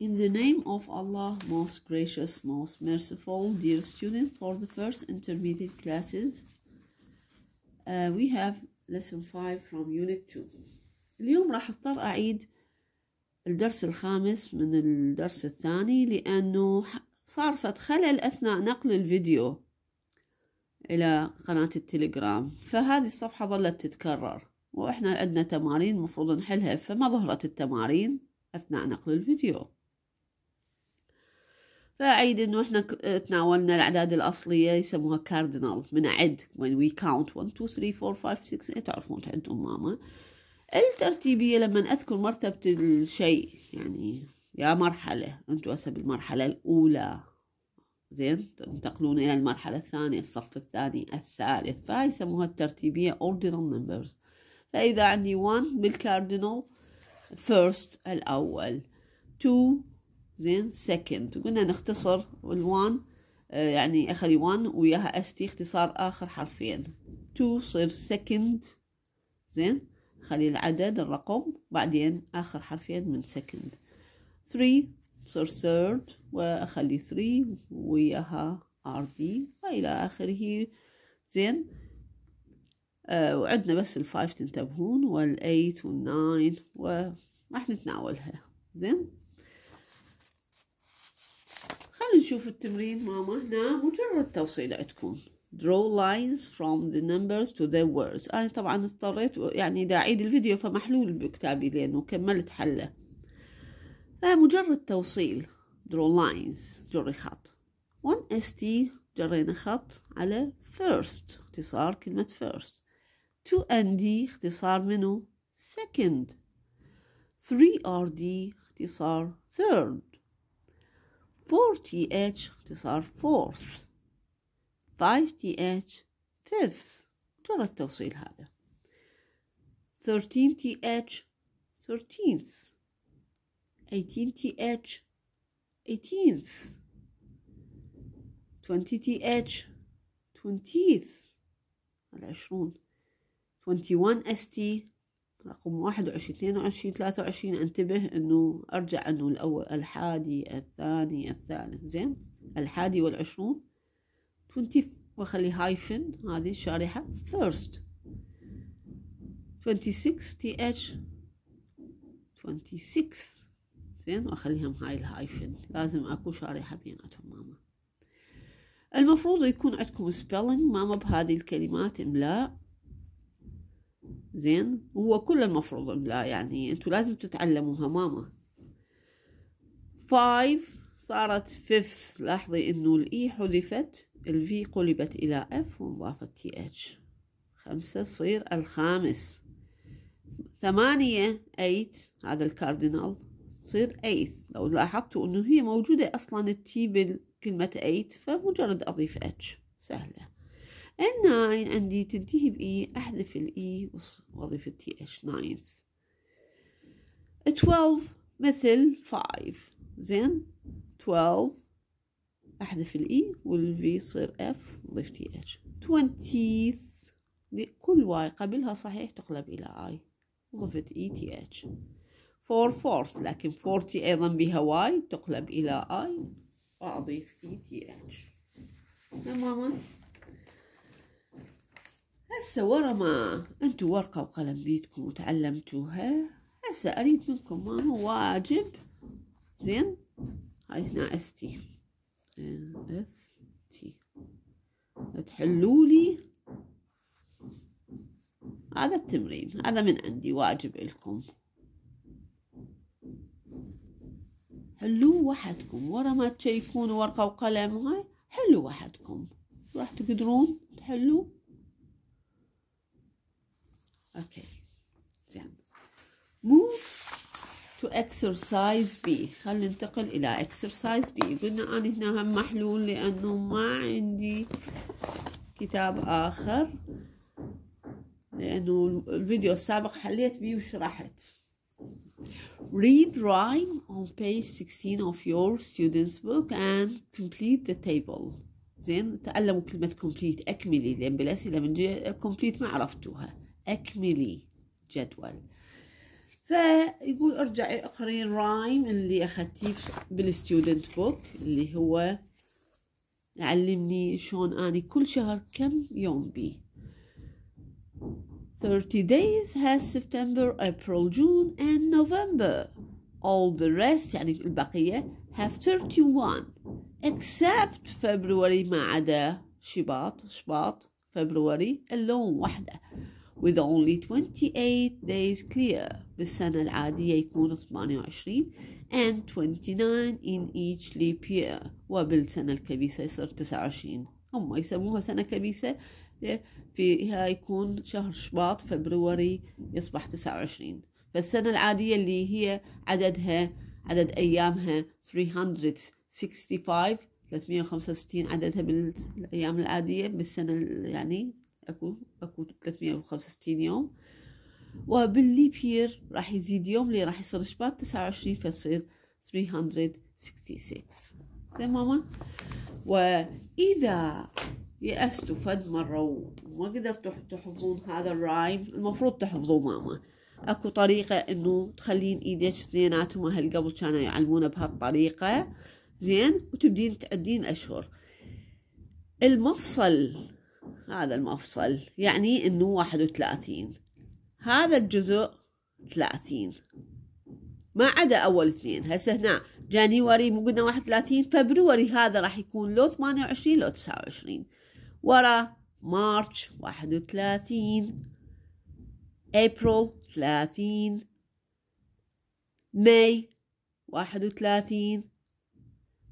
In the name of Allah, most gracious, most merciful, dear student, for the first intermediate classes, uh, we have lesson 5 from unit 2. اليوم راح اضطر اعيد الدرس الخامس من الدرس الثاني لانه صار فد خلل اثناء نقل الفيديو الى قناة التليجرام فهذه الصفحة ظلت تتكرر واحنا عندنا تمارين مفروض نحلها فما ظهرت التمارين اثناء نقل الفيديو فعيد انه احنا آه، تناولنا الاعداد الاصليه يسموها كاردينال من عد when we count 1 2 3 4 5 6 8 تعرفون تعدون ماما الترتيبيه لما اذكر مرتبه الشيء يعني يا مرحله انتوا هسه بالمرحله الاولى زين تنتقلون الى المرحله الثانيه الصف الثاني الثالث فهاي يسموها الترتيبيه ordinal numbers فاذا عندي 1 بالكاردينال first الاول 2 زين second قلنا نختصر الوان آه، 1 يعني اخلي 1 وياها اس تي اختصار اخر حرفين 2 صير second زين خلي العدد الرقم بعدين اخر حرفين من second 3 صير third واخلي 3 وياها ار دي والى اخره زين آه، وعندنا بس ال5 تنتبهون وال8 والأيت 9 وراح نتناولها زين تعالوا نشوف التمرين ماما هنا مجرد توصيل عندكم draw lines from the numbers to the words أنا طبعا اضطريت يعني دا أعيد الفيديو فمحلول بكتابي لأنه كملت حله آه، مجرد توصيل draw lines جري خط 1 st جرينا خط على first اختصار كلمة first 2 nd اختصار منه second 3 rd اختصار third 4th اختصار fourth 5th fifth ترى التوصيل هذا 13th thirteenth 18th eighteenth 20th twentieth العشرون 21 st رقم واحد وعشرين اثنين وعشرين ثلاثة وعشرين انتبه انه ارجع انه الاول الحادي الثاني الثالث زين الحادي والعشرون تونتي واخلي هايفن هذه الشارحة first six th 26 زين واخليهم هاي الهايفن لازم اكو شارحة بيناتهم ماما المفروض يكون عندكم spelling ماما بهذه الكلمات املاء زين هو كل المفروض لا يعني انتوا لازم تتعلموها ماما فايف صارت فيفث لاحظي انه الاي e حذفت الفي قلبت الى اف وانضافت تي اتش خمسة تصير الخامس ثمانية ايت هذا الكاردينال تصير ايث لو لاحظتوا انه هي موجودة اصلا التي بالكلمة ايت فمجرد اضيف اتش سهلة الناين عندي تنتهي بإي أحذف الإي وأضيف التي إتش ناينث 12 مثل فايف زين 12 أحذف الإي e والفي صير إف وأضيف تي إتش 20 كل واي قبلها صحيح تقلب إلى آي وضفت إي تي إتش فور فورث لكن فورتي أيضا بها واي تقلب إلى آي وأضيف إي e تي إتش تماما نعم هسه ورا ما انتو ورقة وقلم بيدكم وتعلمتوها هسه اريد منكم هو واجب زين هاي هنا اس تي اس إيه، تي تحلولي هذا التمرين هذا من عندي واجب لكم حلوه وحدكم ورا ما تشيكون ورقة وقلم وهاي حلو وحدكم راح تقدرون تحلوا Okay. زين. Move to exercise B خلينا ننتقل إلى exercise B قلنا أنا هنا هم محلول لأنه ما عندي كتاب آخر لأنه الفيديو السابق حليت بيه وشرحت Read rhyme on page 16 of your student's book and complete the table زين تعلموا كلمة complete أكملي لأن بالأسئلة من جي complete ما عرفتوها أكملي جدول فيقول ارجعي اقري الرايم اللي اخذتيه بالستودنت بوك اللي هو علمني شلون اني كل شهر كم يوم بي 30 days has September, April, June and November all the rest يعني البقية have 31 except February ما عدا شباط شباط February alone وحده with only 28 days clear بالسنة العادية يكون 28 and 29 in each leap year وبالسنة الكبيسة يصير 29 هم يسموها سنة كبيسة فيها يكون شهر شباط فبروري يصبح 29 فالسنة العادية اللي هي عددها عدد أيامها 365 365 عددها بالأيام العادية بالسنة يعني أكون 365 يوم وبالليبير راح يزيد يوم اللي راح يصير شباط 29 فتصير 366 زين ماما واذا يأستوا فد مرة وما قدرتوا تحفظون هذا الرايم المفروض تحفظوه ماما اكو طريقة انه تخلين ايديك اثنيناتهم اهل قبل كانوا يعلمونا بهالطريقة زين وتبدين تعدين اشهر المفصل هذا المفصل يعني انه واحد وثلاثين هذا الجزء ثلاثين ما عدا اول اثنين هسه هنا جانيوري مو قلنا واحد وثلاثين فبروري هذا راح يكون لو ثمانية وعشرين لو تسعة وعشرين ورا مارش واحد وثلاثين ابريل ثلاثين ماي واحد وثلاثين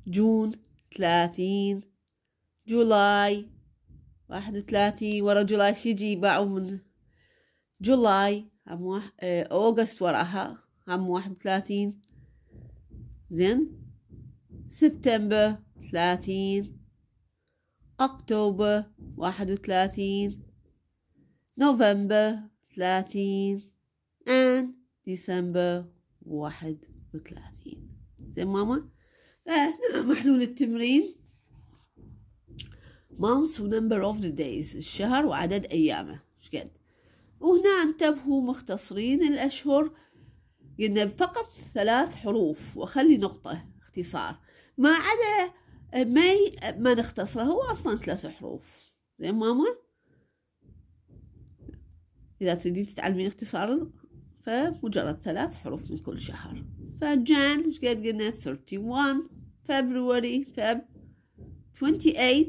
جون ثلاثين جولاي واحد وثلاثين ورا جولاي شيجي باعو من جولاي عام واحد آه، أوغست وراها عام واحد وثلاثين زين سبتمبر ثلاثين أكتوبر واحد وثلاثين نوفمبر ثلاثين أن ديسمبر واحد وثلاثين زين ماما آه نعم محلول التمرين months number of the days الشهر وعدد أيامه مش قد وهنا انتبهوا مختصرين الأشهر قلنا فقط ثلاث حروف وخلي نقطة اختصار ما عدا ماي ما نختصره هو أصلا ثلاث حروف زين ماما إذا تريدين تتعلمين اختصار فمجرد ثلاث حروف من كل شهر فجان ايش قد قلنا 31 فبروري فب 28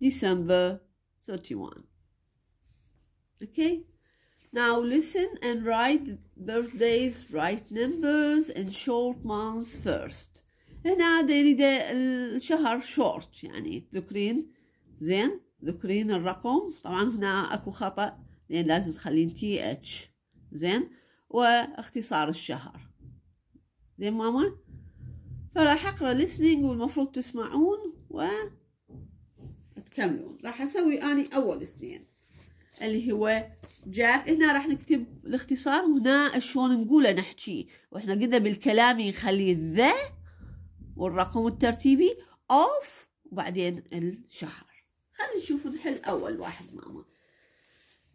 December 31. Okay? Now listen and write birthdays, write numbers and short months first. هنا دي الشهر short يعني تذكرين زين تذكرين الرقم طبعا هنا اكو خطأ لأن لازم تخلين تي اتش زين واختصار الشهر زين ماما فراح اقرا listening والمفروض تسمعون و تكملون راح اسوي اني اول اثنين اللي هو جاب هنا راح نكتب الاختصار وهنا شلون نقوله نحكي واحنا قلنا بالكلام نخلي ذا والرقم الترتيبي اوف وبعدين الشهر خلينا نشوف نحل اول واحد ماما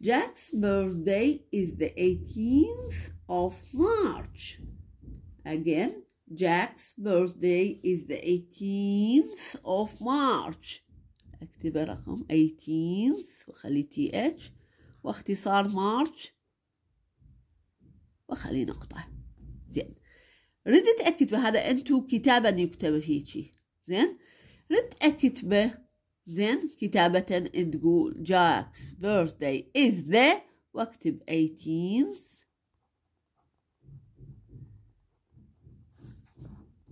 Jack's birthday is the 18th of March again Jack's birthday is the 18th of March اكتبه رقم 18 وخلي تي اتش واختصار مارش وخلي نقطة زين ردت أكتبه هذا أنتو كتابة يكتب هيجي زين رد أكتبه زين كتابة تقول جاكس بيرثداي is the واكتب 18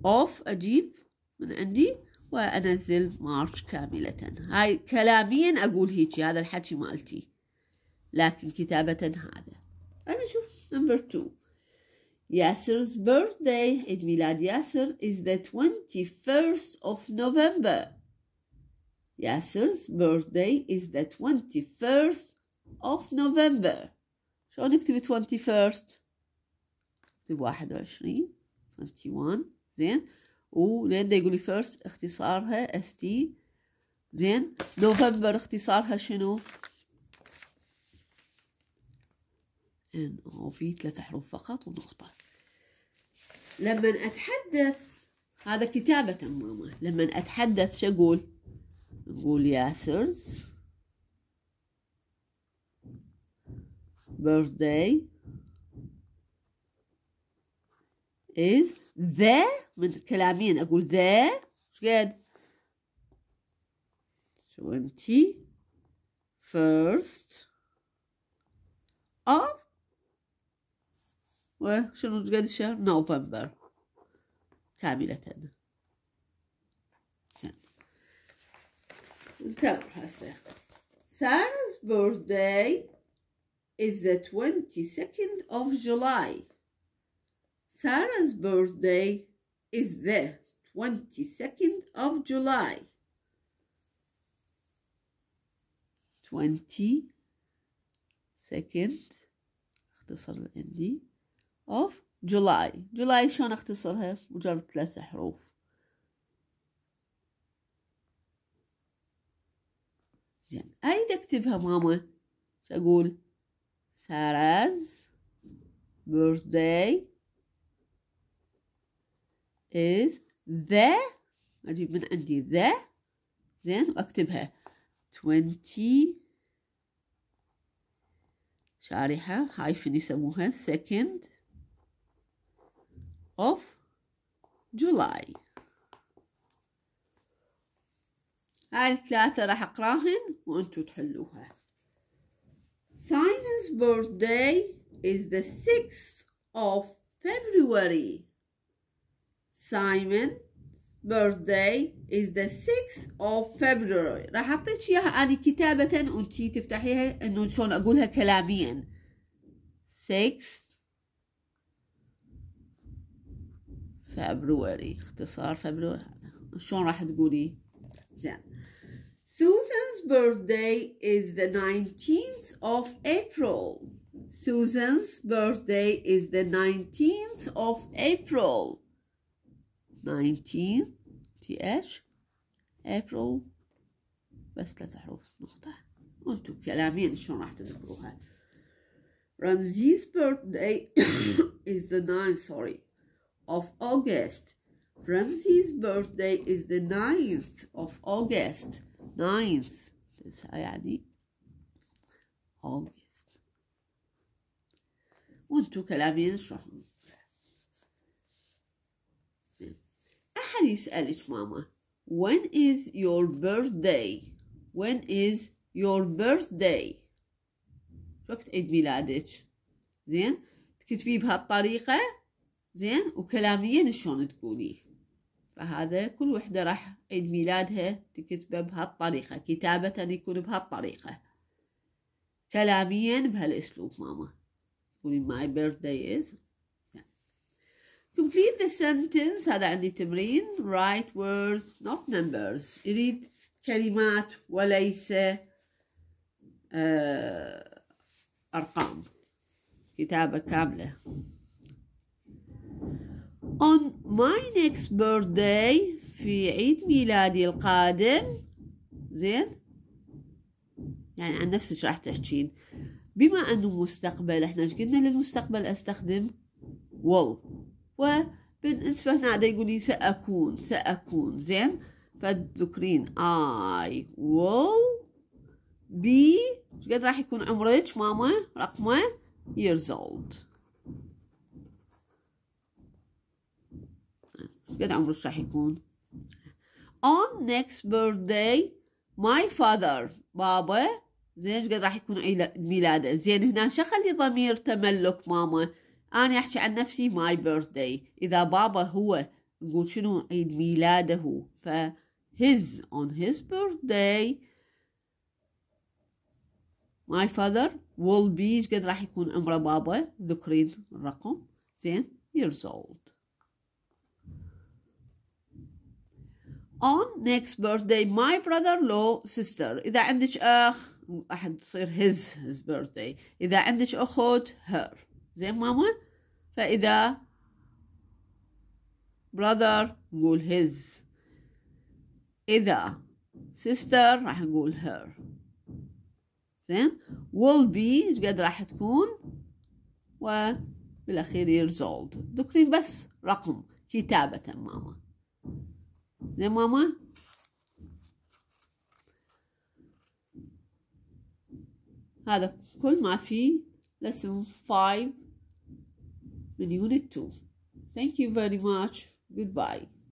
اوف اجيب من عندي وأنزل مارش كاملة هاي كلاميا أقول هيجي هذا الحكي مالتي لكن كتابة هذا أنا أشوف نمبر 2 ياسر's birthday عيد ميلاد ياسر is the 21st of November ياسر's birthday is the 21st of November شلون نكتب 21st؟ نكتب 21 21 زين ده يقولي first اختصارها st زين نوفمبر اختصارها شنو ان هو في ثلاث حروف فقط ونقطة لما أتحدث هذا كتابة ماما لما أتحدث شو أقول نقول ياسرز birthday is ذا من كلامين أقول ذا إيش قد twenty first of وشنو قد الشهر نوفمبر كاملة نكمل هسه Sarah's birthday is the 22nd of July Sarah's birthday is the 22nd of July. 22nd اختصر عندي of July. July شلون اختصرها؟ مجرد ثلاث حروف. زين أريد أكتبها ماما. شو أقول؟ Sarah's birthday is the أجيب من عندي the زين وأكتبها twenty شارحة هايفن يسموها second of July هاي الثلاثة راح أقراهن وأنتو تحلوها Simon's birthday is the 6th of February Simon's birthday is the 6th of February راح احط اياها اني كتابة وانتي تفتحيها انه شلون اقولها كلاميا 6 February اختصار February. شلون راح تقولي زين Susan's birthday is the 19th of April. Susan's birthday is the 19th of April. 19 تي اتش ابريل بس ثلاث حروف نقطة قلتوا كلامين شلون راح تذكروها Ramsey's birthday is the 9th sorry of August Ramsey's birthday is the 9th of August 9th تسعة يعني August وانتو كلامين شرحوا قال يسألك ماما when is your birthday when is your birthday وقت عيد ميلادك زين تكتبيه بهالطريقة زين وكلاميا شلون تقولي فهذا كل وحدة راح عيد ميلادها تكتبه بهالطريقة كتابة يكون بهالطريقة كلاميا بهالاسلوب ماما تقولي my birthday is complete the sentence هذا عندي تمرين write words not numbers يريد كلمات وليس آه، أرقام كتابة كاملة On my next birthday في عيد ميلادي القادم زين يعني عن نفسك راح تحكين بما انه مستقبل احنا ايش قلنا للمستقبل استخدم will وبالنسبة هنا عاد يقول لي سأكون سأكون زين فتذكرين I will be قد راح يكون عمرك ماما رقمه years old قد عمرك راح يكون on next birthday my father بابا زين قد راح يكون عيد ميلاده زين هنا شخلي ضمير تملك ماما أنا أحكي عن نفسي ماي بيرثداي إذا بابا هو نقول شنو عيد ميلاده ف his on his birthday my father will be ايش قد راح يكون عمره بابا ذكرين الرقم زين years old on next birthday my brother law sister إذا عندك أخ أحد تصير his his birthday إذا عندك أخت her زين ماما فإذا brother نقول his إذا sister راح نقول her زين will be قد راح تكون وبالأخير years old ذكري بس رقم كتابة ماما زين ماما هذا كل ما في lesson 5 in Unit 2. Thank you very much. Goodbye.